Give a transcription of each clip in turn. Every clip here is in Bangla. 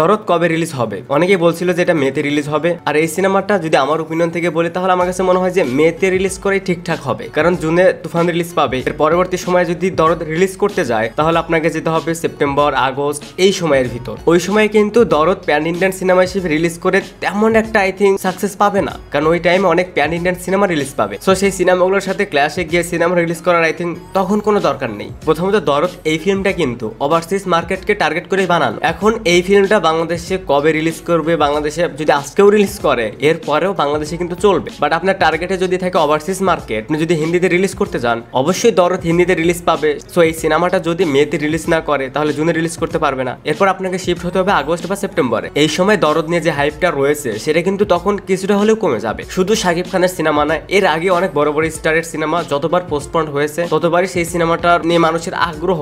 দরদ কবে রিলিজ হবে অনেকেই বলছিল যে এটা মেতে রিলিজ হবে আর এই সিনেমাটা যদি আমার ওপিনিয়ন থেকে বলি তাহলে আমার কাছে মনে হয় যে মেতে রিলিজ করে ঠিকঠাক হবে কারণ জুনে তুফান রিলিজ পাবে এর পরবর্তী সময়ে যদি দরদ রিলিজ করতে যায় তাহলে আপনাকে যেতে হবে সেপ্টেম্বর আগস্ট এই সময়ের ভিতর ওই সময় কিন্তু দরদ প্যান ইন্ডিয়ান সিনেমা হিসেবে রিলিজ করে তেমন একটা আই থিঙ্ক সাকসেস পাবে না কারণ ওই টাইমে অনেক প্যান ইন্ডিয়ান সিনেমা রিলিজ পাবে সো সেই সিনেমাগুলোর সাথে ক্লাসে গিয়ে সিনেমা রিলিজ করার আই থিঙ্ক তখন কোনো দরকার নেই প্রথমত দরদ এই ফিল্মটা কিন্তু ওভারসিজ মার্কেটকে টার্গেট করে বানানো এখন এই ফিল্মটা এটা বাংলাদেশে কবে রিলিজ করবে বাংলাদেশে যদি আজকেও রিলিজ করে এর পরেও বাংলাদেশে কিন্তু চলবে বাট আপনার টার্গেটে যদি থাকে ওভারসিজ মার্কেট আপনি যদি হিন্দিতে রিলিজ করতে চান অবশ্যই দরদ হিন্দিতে রিলিজ পাবে সো এই সিনেমাটা যদি মেতে রিলিজ না করে তাহলে জুনে রিলিজ করতে পারবে না এরপর আপনাকে শিফট হতে হবে আগস্ট বা সেপ্টেম্বরে এই সময় দরদ নিয়ে যে হাইপটা রয়েছে সেটা কিন্তু তখন কিছুটা হলেও কমে যাবে শুধু শাকিব খানের সিনেমা না এর আগে অনেক বড় বড় স্টারের সিনেমা যতবার পোস্টপন্ড হয়েছে ততবারই সেই সিনেমাটা নিয়ে মানুষের আগ্রহ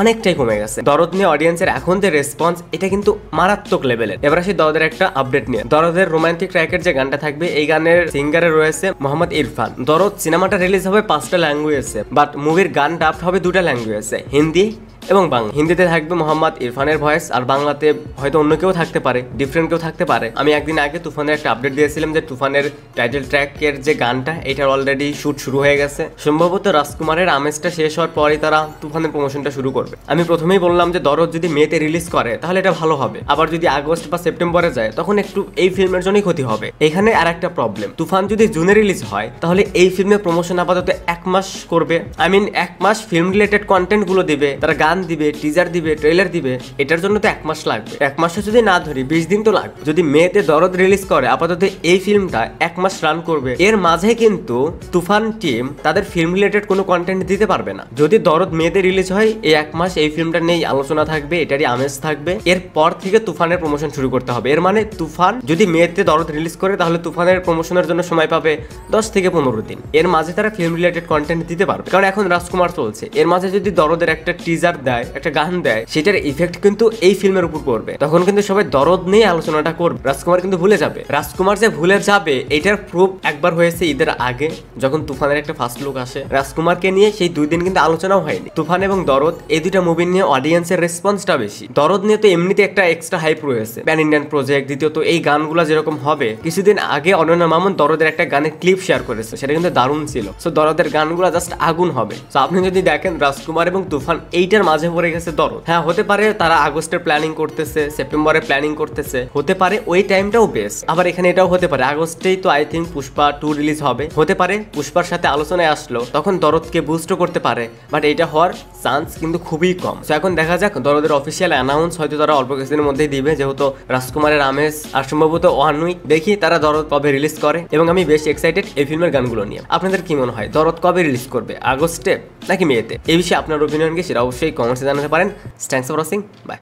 অনেকটাই কমে গেছে দরদ নিয়ে অডিয়েন্সের এখন যে রেসপন্স এটা কিন্তু মারাত্মক লেভেলের এবার আসি দরদের একটা আপডেট নিয়ে দরদের রোমান্টিক ট্র্যাকের যে গানটা থাকবে এই গানের সিঙ্গারে রয়েছে মোহাম্মদ ইরফান দরদ সিনেমাটা রিলিজ হবে পাঁচটা ল্যাঙ্গুয়েজে বাট মুভির গানটা হবে দুটা ল্যাঙ্গুয়েজে হিন্দি এবং বাংলা হিন্দিতে থাকবে মোহাম্মদ ইরফানের ভয়েস আর বাংলাতে হয়তো অন্য কেউ থাকতে পারে ডিফারেন্ট কেউ থাকতে পারে আমি একদিন আগে তুফানের একটা আপডেট দিয়েছিলাম যে তুফানের টাইটেল ট্র্যাকের যে গানটা এটার অলরেডি শ্যুট শুরু হয়ে গেছে সম্ভবত রাজকুমারের আমেজটা শেষ হওয়ার পরই তারা তুফানের প্রমোশনটা শুরু করবে আমি প্রথমেই বললাম যে দরদ যদি মেতে রিলিজ করে তাহলে এটা ভালো হবে আবার যদি আগস্ট বা সেপ্টেম্বরে যায় তখন একটু এই ফিল্মের জন্যই ক্ষতি হবে এখানে আর একটা প্রবলেম তুফান যদি জুনে রিলিজ হয় তাহলে এই ফিল্মের প্রমোশন আপাতত এক মাস করবে আই মিন এক মাস ফিল্ম রিলেটেড কন্টেন্টগুলো দিবে তারা গান গান দিবে টিজার দিবে ট্রেলার দিবে এটার জন্য তো এক মাস লাগবে এক মাসে যদি না ধরি বিশ দিন তো লাগবে যদি মেয়েতে দরদ রিলিজ করে আপাতত এই ফিল্মটা এক মাস রান করবে এর মাঝে কিন্তু তুফান টিম তাদের ফিল্ম রিলেটেড কোনো কন্টেন্ট দিতে পারবে না যদি দরদ মেয়েতে রিলিজ হয় এই এক মাস এই ফিল্মটা নেই আলোচনা থাকবে এটারই আমেজ থাকবে এরপর থেকে তুফানের প্রমোশন শুরু করতে হবে এর মানে তুফান যদি মেয়েতে দরদ রিলিজ করে তাহলে তুফানের প্রমোশনের জন্য সময় পাবে দশ থেকে পনেরো দিন এর মাঝে তারা ফিল্ম রিলেটেড কন্টেন্ট দিতে পারবে কারণ এখন রাজকুমার চলছে এর মাঝে যদি দরদের একটা টিজার দেয় একটা গান দেয় সেটার ইফেক্ট কিন্তু এই ফিল্মের উপর পড়বে তখন কিন্তু সবাই দরদ নিয়ে আলোচনাটা করবে রাজকুমার কিন্তু ভুলে যাবে রাজকুমার যে ভুলে যাবে এটার প্রুফ একবার হয়েছে ঈদের আগে যখন তুফানের একটা ফার্স্ট লুক আসে রাজকুমারকে নিয়ে সেই দুই দিন কিন্তু আলোচনাও হয়নি তুফান এবং দরদ এই দুইটা মুভি নিয়ে অডিয়েন্সের রেসপন্সটা বেশি দরদ নিয়ে তো এমনিতে একটা এক্সট্রা হাইপ রয়েছে প্যান ইন্ডিয়ান প্রজেক্ট দ্বিতীয়ত এই গানগুলো যেরকম হবে কিছুদিন আগে অনন্যা মামুন দরদের একটা গানের ক্লিপ শেয়ার করেছে সেটা কিন্তু দারুণ ছিল সো দরদের গানগুলো জাস্ট আগুন হবে সো আপনি যদি দেখেন রাজকুমার এবং তুফান এইটার মাঝে মাঝে পড়ে গেছে দরদ হ্যাঁ হতে পারে তারা আগস্টের প্ল্যানিং করতেছে সেপ্টেম্বরে প্ল্যানিং করতেছে হতে পারে ওই টাইমটাও বেস্ট আবার এখানে এটাও হতে পারে আগস্টেই তো I think Pushpa two release হবে হতে পারে পুষ্পার সাথে আলোচনায় আসলো তখন দরদকে বুস্ট করতে পারে বাট এটা হওয়ার চান্স কিন্তু খুবই কম তো এখন দেখা যাক দলদের অফিসিয়াল অ্যানাউন্স হয়তো তারা অল্প কিছুদিনের মধ্যেই দিবে যেহেতু রাজকুমারের রামেশ আর সম্ভবত ওয়ান উইক দেখি তারা দরদ কবে রিলিজ করে এবং আমি বেশ এক্সাইটেড এই ফিল্মের গানগুলো নিয়ে আপনাদের কি মনে হয় দরদ কবে রিলিজ করবে আগস্টে নাকি মেয়েতে এই বিষয়ে আপনার অপিনিয়ন কি সেটা অবশ্যই কমেন্টসে জানাতে পারেন থ্যাংকস ফর ওয়াচিং বাই